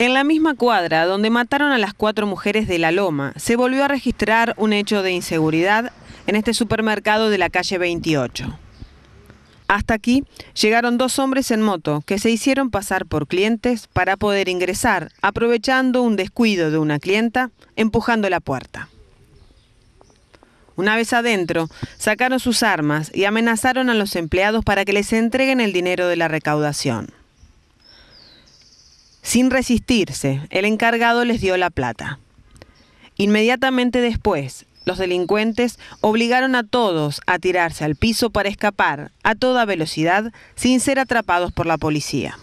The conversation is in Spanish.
En la misma cuadra donde mataron a las cuatro mujeres de La Loma, se volvió a registrar un hecho de inseguridad en este supermercado de la calle 28. Hasta aquí llegaron dos hombres en moto que se hicieron pasar por clientes para poder ingresar, aprovechando un descuido de una clienta, empujando la puerta. Una vez adentro, sacaron sus armas y amenazaron a los empleados para que les entreguen el dinero de la recaudación. Sin resistirse, el encargado les dio la plata. Inmediatamente después, los delincuentes obligaron a todos a tirarse al piso para escapar a toda velocidad sin ser atrapados por la policía.